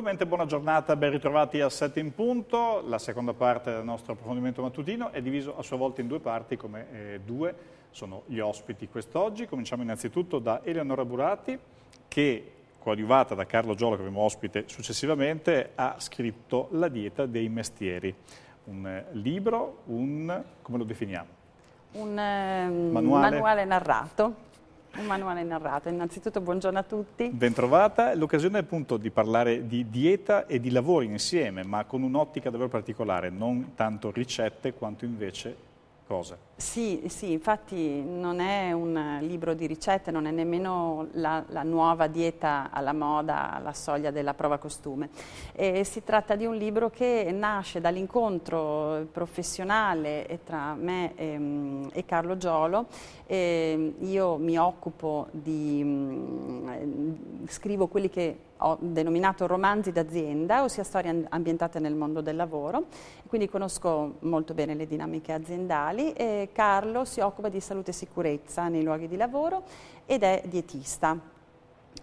Nuovamente buona giornata, ben ritrovati a 7 in punto. La seconda parte del nostro approfondimento mattutino è diviso a sua volta in due parti, come eh, due sono gli ospiti quest'oggi. Cominciamo innanzitutto da Eleonora Burati, che coadiuvata da Carlo Giolo, che abbiamo ospite successivamente, ha scritto La dieta dei mestieri. Un eh, libro, un... come lo definiamo? Un um, manuale. manuale narrato Emanuele manuale narrato. Innanzitutto buongiorno a tutti. Bentrovata, l'occasione è appunto di parlare di dieta e di lavori insieme, ma con un'ottica davvero particolare, non tanto ricette quanto invece cosa. Sì, sì, infatti non è un libro di ricette, non è nemmeno la, la nuova dieta alla moda, alla soglia della prova costume. E si tratta di un libro che nasce dall'incontro professionale tra me e, ehm, e Carlo Giolo. E ehm, io mi occupo di, mm, eh, scrivo quelli che ho denominato romanzi d'azienda, ossia storie ambientate nel mondo del lavoro, quindi conosco molto bene le dinamiche aziendali. E Carlo si occupa di salute e sicurezza nei luoghi di lavoro ed è dietista.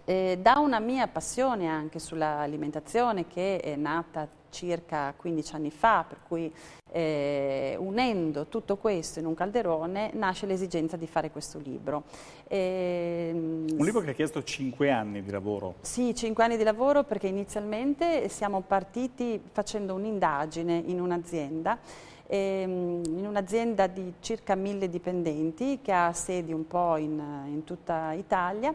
Eh, da una mia passione anche sull'alimentazione che è nata circa 15 anni fa, per cui eh, unendo tutto questo in un calderone nasce l'esigenza di fare questo libro. E, ehm, un libro che ha chiesto 5 anni di lavoro. Sì, 5 anni di lavoro perché inizialmente siamo partiti facendo un'indagine in un'azienda Ehm, in un'azienda di circa mille dipendenti che ha sedi un po' in, in tutta Italia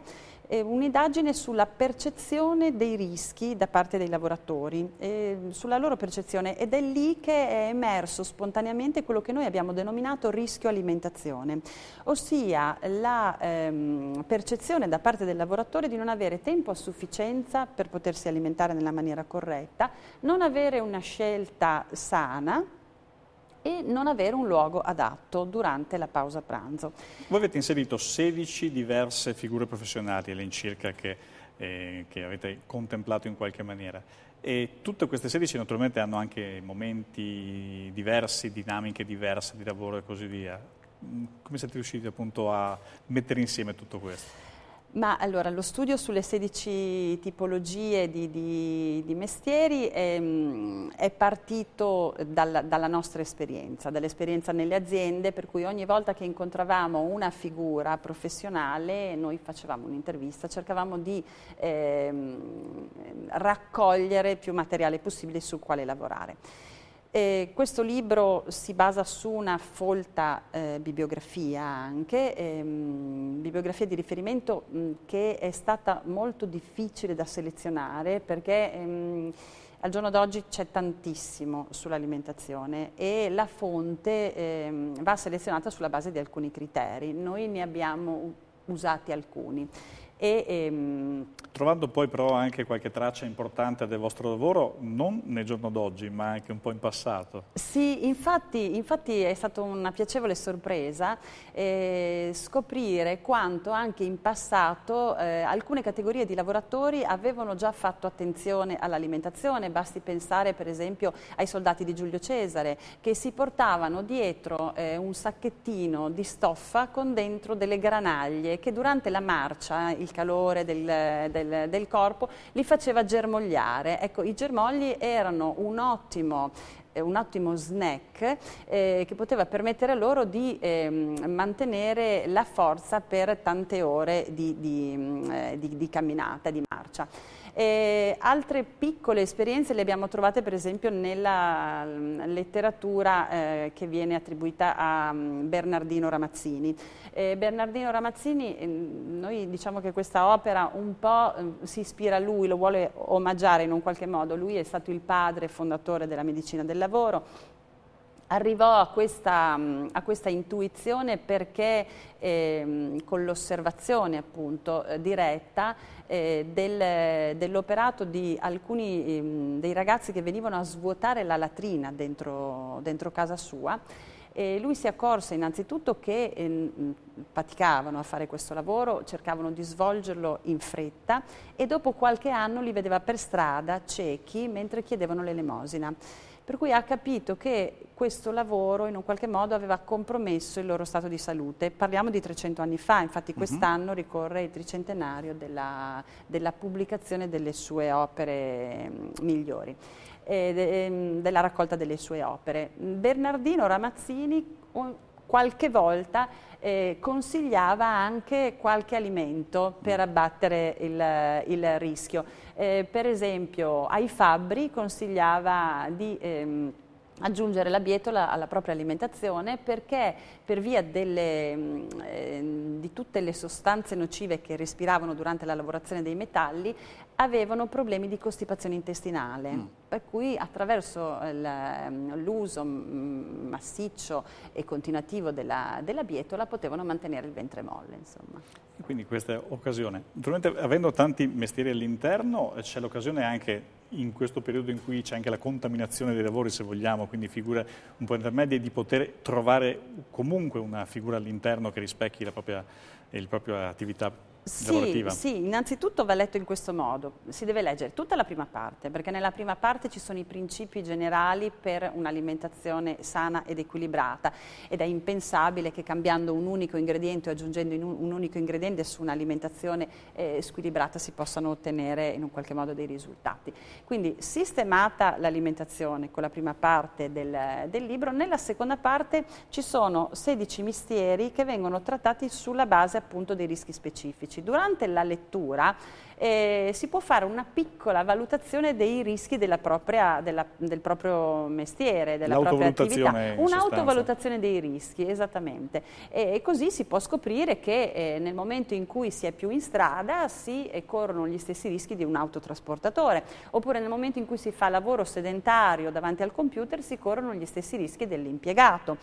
un'indagine sulla percezione dei rischi da parte dei lavoratori, eh, sulla loro percezione ed è lì che è emerso spontaneamente quello che noi abbiamo denominato rischio alimentazione, ossia la ehm, percezione da parte del lavoratore di non avere tempo a sufficienza per potersi alimentare nella maniera corretta, non avere una scelta sana e non avere un luogo adatto durante la pausa pranzo. Voi avete inserito 16 diverse figure professionali all'incirca che, eh, che avete contemplato in qualche maniera. E tutte queste 16 naturalmente hanno anche momenti diversi, dinamiche diverse di lavoro e così via. Come siete riusciti appunto a mettere insieme tutto questo? Ma allora, lo studio sulle 16 tipologie di, di, di mestieri è, ehm, è partito dalla, dalla nostra esperienza, dall'esperienza nelle aziende, per cui ogni volta che incontravamo una figura professionale noi facevamo un'intervista, cercavamo di eh, raccogliere più materiale possibile sul quale lavorare. Eh, questo libro si basa su una folta eh, bibliografia anche, ehm, bibliografia di riferimento mh, che è stata molto difficile da selezionare perché ehm, al giorno d'oggi c'è tantissimo sull'alimentazione e la fonte ehm, va selezionata sulla base di alcuni criteri. Noi ne abbiamo usati alcuni. E, ehm... Trovando poi però anche qualche traccia importante del vostro lavoro, non nel giorno d'oggi, ma anche un po' in passato. Sì, infatti, infatti è stata una piacevole sorpresa eh, scoprire quanto anche in passato eh, alcune categorie di lavoratori avevano già fatto attenzione all'alimentazione, basti pensare per esempio ai soldati di Giulio Cesare che si portavano dietro eh, un sacchettino di stoffa con dentro delle granaglie che durante la marcia, il calore del, del, del corpo, li faceva germogliare. Ecco, i germogli erano un ottimo eh, un ottimo snack eh, che poteva permettere loro di eh, mantenere la forza per tante ore di, di, mm, eh, di, di camminata, di marcia. E altre piccole esperienze le abbiamo trovate per esempio nella mm, letteratura eh, che viene attribuita a mm, Bernardino Ramazzini. Eh, Bernardino Ramazzini, mm, noi diciamo che questa opera un po' si ispira a lui, lo vuole omaggiare in un qualche modo, lui è stato il padre fondatore della medicina del lavoro, Arrivò a questa, mm, a questa intuizione perché ehm, con l'osservazione appunto eh, diretta eh, del, dell'operato di alcuni ehm, dei ragazzi che venivano a svuotare la latrina dentro, dentro casa sua e lui si accorse innanzitutto che eh, paticavano a fare questo lavoro, cercavano di svolgerlo in fretta e dopo qualche anno li vedeva per strada ciechi mentre chiedevano l'elemosina. Per cui ha capito che questo lavoro in un qualche modo aveva compromesso il loro stato di salute. Parliamo di 300 anni fa, infatti mhm. quest'anno ricorre il tricentenario della, della pubblicazione delle sue opere mm, migliori ehm, della raccolta delle sue opere. Bernardino Ramazzini qualche volta eh, consigliava anche qualche alimento per mm. abbattere il, il rischio. Eh, per esempio ai fabbri consigliava di... Ehm, aggiungere la bietola alla propria alimentazione perché per via delle, mm, eh, di tutte le sostanze nocive che respiravano durante la lavorazione dei metalli avevano problemi di costipazione intestinale, mm. per cui attraverso ehm, l'uso mm, massiccio e continuativo della, della, bietola potevano mantenere il ventre molle. Insomma. Quindi questa è occasione. Naturalmente avendo tanti mestieri all'interno c'è l'occasione anche in questo periodo in cui c'è anche la contaminazione dei lavori se vogliamo, quindi figure un po' intermedie, di poter trovare comunque una figura all'interno che rispecchi la propria, la propria attività sì, sì, innanzitutto va letto in questo modo, si deve leggere tutta la prima parte, perché nella prima parte ci sono i principi generali per un'alimentazione sana ed equilibrata ed è impensabile che cambiando un unico ingrediente o aggiungendo un, un unico ingrediente su un'alimentazione eh, squilibrata si possano ottenere in un qualche modo dei risultati. Quindi sistemata l'alimentazione con la prima parte del, del libro, nella seconda parte ci sono 16 misteri che vengono trattati sulla base appunto dei rischi specifici pubblici. Durante la lettura eh, si può fare una piccola valutazione dei rischi della propria, della, del proprio mestiere, della propria attività. Un'autovalutazione dei rischi, esattamente. E, e, così si può scoprire che eh, nel momento in cui si è più in strada si eh, corrono gli stessi rischi di un autotrasportatore, oppure nel momento in cui si fa lavoro sedentario davanti al computer si corrono gli stessi rischi dell'impiegato.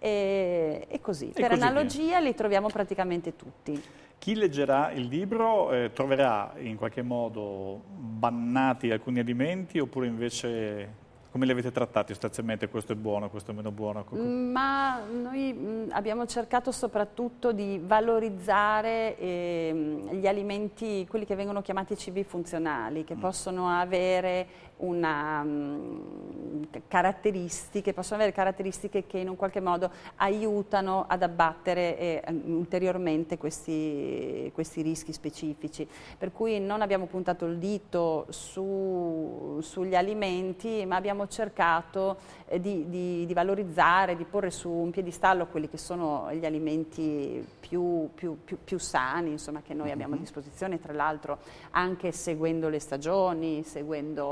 E, e, così, e per così analogia via. li troviamo praticamente tutti. Chi leggerà il libro eh, troverà in qualche modo bannati alcuni alimenti oppure invece come li avete trattati sostanzialmente? Questo è buono, questo è meno buono? Mm, ma noi mm, abbiamo cercato soprattutto di valorizzare eh, gli alimenti, quelli che vengono chiamati cibi funzionali, che mm. possono avere una, um, caratteristiche, possono avere caratteristiche che in un qualche modo aiutano ad abbattere eh, ulteriormente questi, questi, rischi specifici. Per cui non abbiamo puntato il dito su, sugli alimenti, ma abbiamo cercato eh, di, di, di, valorizzare, di porre su un piedistallo quelli che sono gli alimenti più, più, più, più sani insomma, che noi abbiamo a mhm. disposizione, tra l'altro anche seguendo le stagioni, seguendo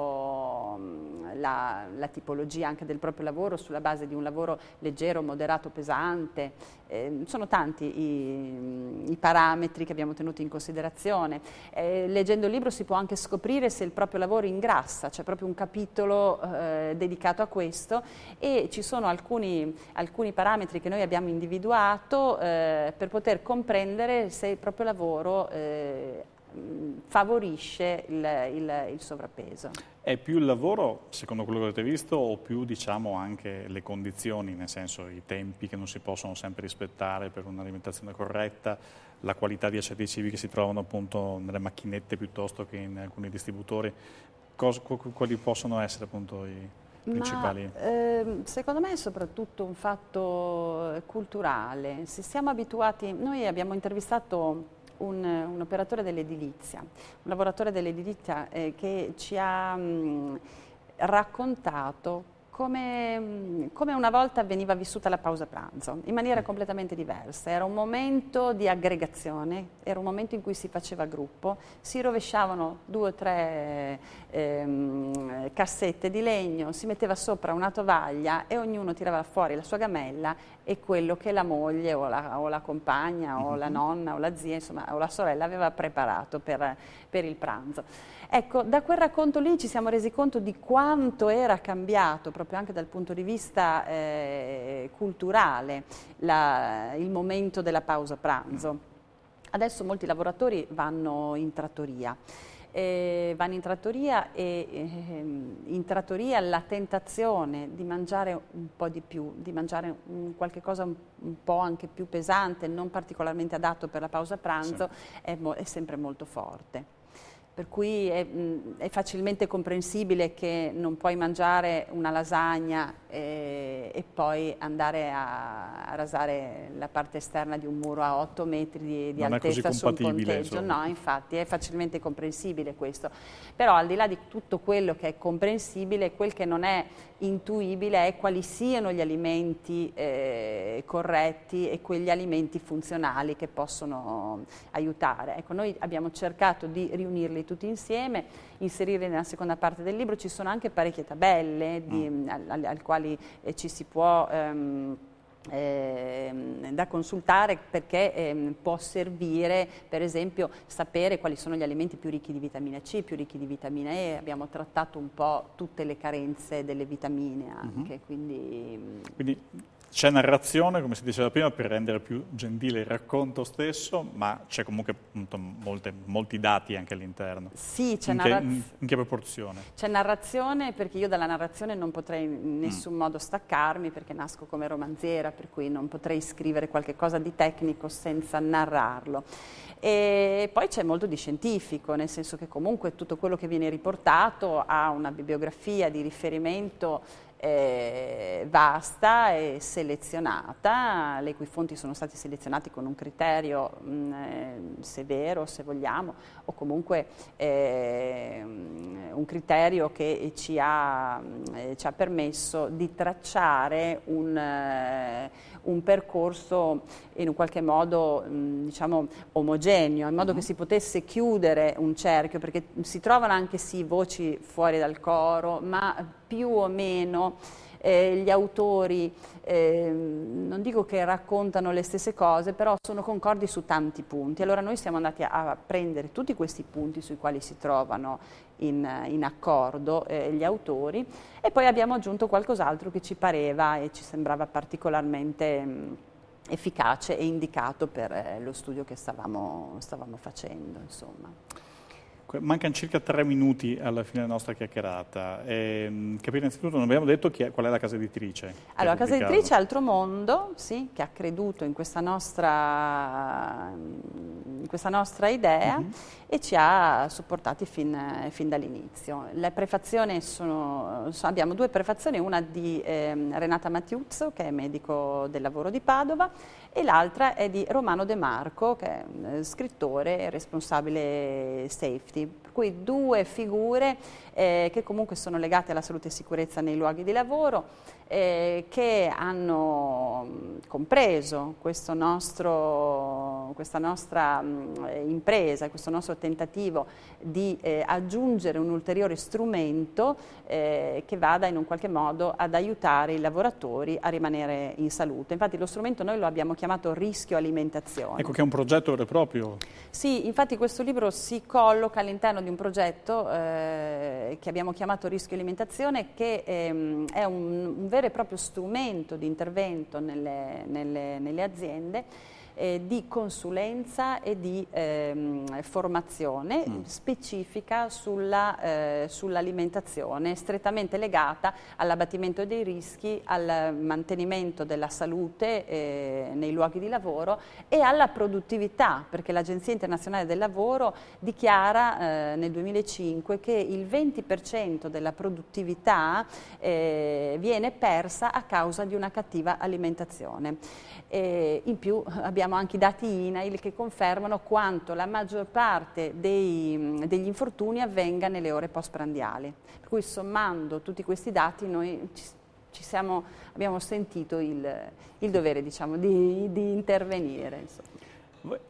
la, la, tipologia anche del proprio lavoro sulla base di un lavoro leggero, moderato, pesante. Eh, sono tanti i, i, parametri che abbiamo tenuto in considerazione. Eh, leggendo il libro si può anche scoprire se il proprio lavoro ingrassa, c'è proprio un capitolo eh, dedicato a questo e ci sono alcuni, alcuni parametri che noi abbiamo individuato eh, per poter comprendere se il proprio lavoro eh, favorisce il, il, il, sovrappeso. È più il lavoro, secondo quello che avete visto, o più diciamo, anche le condizioni, nel senso i tempi che non si possono sempre rispettare per un'alimentazione corretta, la qualità di certi cibi che si trovano appunto nelle macchinette piuttosto che in alcuni distributori, Cos quali possono essere appunto i principali? Ma, ehm, secondo me è soprattutto un fatto eh, culturale, se siamo abituati, noi abbiamo intervistato un, un operatore dell'edilizia, un lavoratore dell'edilizia eh, che ci ha mh, mm, raccontato come, mm, come, una volta veniva vissuta la pausa pranzo, in maniera completamente diversa. Era un momento di aggregazione, era un momento in cui si faceva gruppo, si rovesciavano due o tre ehm, cassette di legno, si metteva sopra una tovaglia e ognuno tirava fuori la sua gamella e quello che la moglie o la, o la compagna o la mm-hmm. nonna o la zia, insomma, o la sorella aveva preparato per, per il pranzo. Ecco, da quel racconto lì ci siamo resi conto di quanto era cambiato proprio anche dal punto di vista eh, culturale la, il momento della pausa pranzo. Adesso molti lavoratori vanno in trattoria. Eh, vanno in trattoria e eh, in trattoria la tentazione di mangiare un po' di più, di mangiare un, qualche cosa un, un, po' anche più pesante, non particolarmente adatto per la pausa pranzo, sì. è, è sempre molto forte per cui è, mm, è, facilmente comprensibile che non puoi mangiare una lasagna e, eh, e poi andare a, a, rasare la parte esterna di un muro a 8 metri di, di altezza su un ponteggio. No, infatti è facilmente comprensibile questo. Però al di là di tutto quello che è comprensibile, quel che non è intuibile è quali siano gli alimenti eh, corretti e quegli alimenti funzionali che possono aiutare. Ecco, noi abbiamo cercato di riunirli metterli tutti insieme, inserirli nella seconda parte del libro, ci sono anche parecchie tabelle di, mm. al, al quali eh, ci si può... Ehm, eh, da consultare perché eh, può servire per esempio sapere quali sono gli alimenti più ricchi di vitamina C, più ricchi di vitamina E, abbiamo trattato un po' tutte le carenze delle vitamine mm-hmm. anche. Mm -hmm. quindi, quindi c'è narrazione, come si diceva prima, per rendere più gentile il racconto stesso, ma c'è comunque appunto, molte, molti dati anche all'interno. Sì, c'è narrazione. In, in, che proporzione? C'è narrazione perché io dalla narrazione non potrei in mm. nessun mm. modo staccarmi perché nasco come romanziera, per cui non potrei scrivere qualcosa di tecnico senza narrarlo. E poi c'è molto di scientifico, nel senso che comunque tutto quello che viene riportato ha una bibliografia di riferimento eh, vasta e selezionata, le cui fonti sono state selezionate con un criterio mh, mm, eh, severo, se vogliamo, o comunque eh, un criterio che ci ha, eh, ci ha, permesso di tracciare un, eh, un percorso in un qualche modo mh, mm, diciamo, omogeneo, in modo uh -huh. che mm-hmm. si potesse chiudere un cerchio, perché si trovano anche sì voci fuori dal coro, ma più o meno eh, gli autori eh, non dico che raccontano le stesse cose, però sono concordi su tanti punti. Allora noi siamo andati a, a prendere tutti questi punti sui quali si trovano in, in accordo eh, gli autori e poi abbiamo aggiunto qualcos'altro che ci pareva e ci sembrava particolarmente mh, mm, efficace e indicato per eh, lo studio che stavamo, stavamo facendo. Insomma. Mancano circa tre minuti alla fine della nostra chiacchierata. E, ehm, capire innanzitutto, non abbiamo detto è, qual è la casa editrice. Allora, la casa editrice è Altromondo, sì, che ha creduto in questa nostra, in questa nostra idea uh mhm. -huh. e ci ha supportati fin, fin dall'inizio. abbiamo due prefazioni, una di eh, Renata Mattiuzzo, che è medico del lavoro di Padova, e l'altra è di Romano De Marco, che è eh, scrittore e responsabile safety safety, per cui due figure eh, che comunque sono legate alla salute e sicurezza nei luoghi di lavoro, eh, che hanno compreso nostro, questa nostra mh, impresa, questo nostro tentativo di eh, aggiungere un ulteriore strumento eh, che vada in un qualche modo ad aiutare i lavoratori a rimanere in salute. Infatti lo strumento noi lo abbiamo chiamato rischio alimentazione. Ecco che è un progetto vero e proprio. Sì, infatti questo libro si colloca all'interno di un progetto eh, che abbiamo chiamato Rischio Alimentazione che ehm, è un, un, vero e proprio strumento di intervento nelle, nelle, nelle aziende eh, di consulenza e di ehm, formazione mm. specifica eh, sull'alimentazione, eh, sull strettamente legata all'abbattimento dei rischi, al mantenimento della salute eh, nei luoghi di lavoro e alla produttività, perché l'Agenzia Internazionale del Lavoro dichiara eh, nel 2005 che il 20% della produttività eh, viene persa a causa di una cattiva alimentazione. in più abbiamo abbiamo anche i dati INAIL che confermano quanto la maggior parte dei, degli infortuni avvenga nelle ore postprandiali. Per cui sommando tutti questi dati noi ci, ci siamo, abbiamo sentito il, il dovere diciamo, di, di intervenire. Insomma.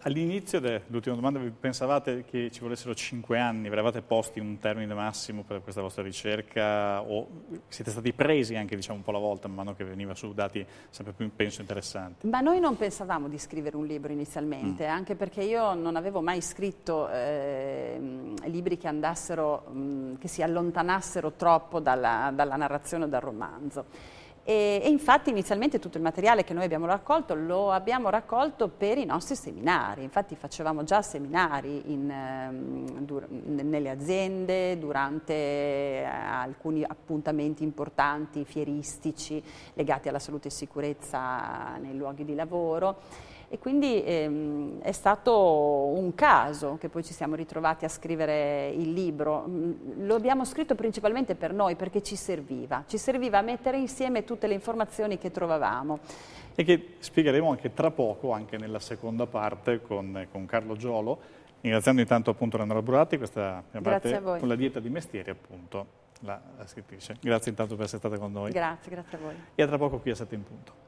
All'inizio dell'ultima domanda vi pensavate che ci volessero 5 anni, vi eravate posti un termine massimo per questa vostra ricerca o siete stati presi anche diciamo, un po' alla volta man mano che veniva su dati sempre più penso interessanti? Ma noi non pensavamo di scrivere un libro inizialmente, mm. anche perché io non avevo mai scritto eh, libri che andassero, mh, che si allontanassero troppo dalla, dalla narrazione o dal romanzo. E, e, infatti inizialmente tutto il materiale che noi abbiamo raccolto lo abbiamo raccolto per i nostri seminari, infatti facevamo già seminari in, um, nelle aziende, durante eh, alcuni appuntamenti importanti fieristici legati alla salute e sicurezza nei luoghi di lavoro e quindi ehm, è stato un caso che poi ci siamo ritrovati a scrivere il libro. Mm, lo abbiamo scritto principalmente per noi perché ci serviva, ci serviva a mettere insieme tutte le informazioni che trovavamo. E che spiegheremo anche tra poco, anche nella seconda parte con, con Carlo Giolo, ringraziando intanto appunto Leonora Burati, questa parte con la dieta di mestieri appunto, la, la scrittrice. Grazie intanto per essere stata con noi. Grazie, grazie a voi. E a tra poco qui a 7 in punto.